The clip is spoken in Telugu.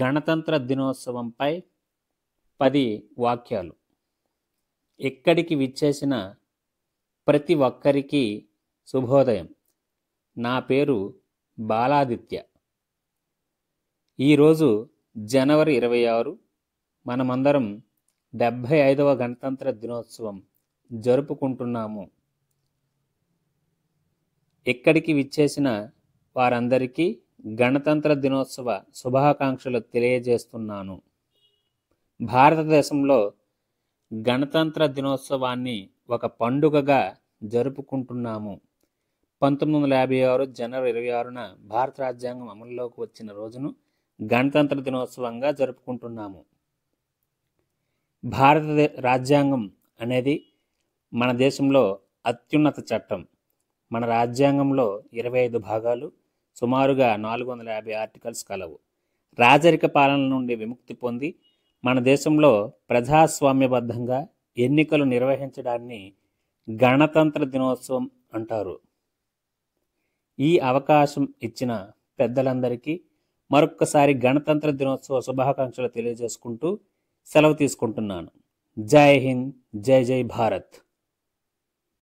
గణతంత్ర దినోత్సవంపై పది వాక్యాలు ఎక్కడికి విచ్చేసిన ప్రతి ఒక్కరికి శుభోదయం నా పేరు బాలాదిత్య ఈరోజు జనవరి ఇరవై ఆరు మనమందరం డెబ్భై ఐదవ గణతంత్ర దినోత్సవం జరుపుకుంటున్నాము ఎక్కడికి విచ్చేసిన వారందరికీ గణతంత్ర దినోత్సవ శుభాకాంక్షలు తెలియజేస్తున్నాను భారతదేశంలో గణతంత్ర దినోత్సవాన్ని ఒక పండుగగా జరుపుకుంటున్నాము పంతొమ్మిది వందల యాభై ఆరు జనవరి ఇరవై ఆరున భారత రాజ్యాంగం అమల్లోకి వచ్చిన రోజును గణతంత్ర దినోత్సవంగా జరుపుకుంటున్నాము భారత రాజ్యాంగం అనేది మన దేశంలో అత్యున్నత చట్టం మన రాజ్యాంగంలో ఇరవై ఐదు భాగాలు సుమారుగా నాలుగు వందల యాభై ఆర్టికల్స్ కలవు రాజరిక పాలన నుండి విముక్తి పొంది మన దేశంలో ప్రజాస్వామ్యబద్ధంగా ఎన్నికలు నిర్వహించడాన్ని గణతంత్ర దినోత్సవం అంటారు ఈ అవకాశం ఇచ్చిన పెద్దలందరికీ మరొక్కసారి గణతంత్ర దినోత్సవ శుభాకాంక్షలు తెలియజేసుకుంటూ సెలవు తీసుకుంటున్నాను జై హింద్ జై జై భారత్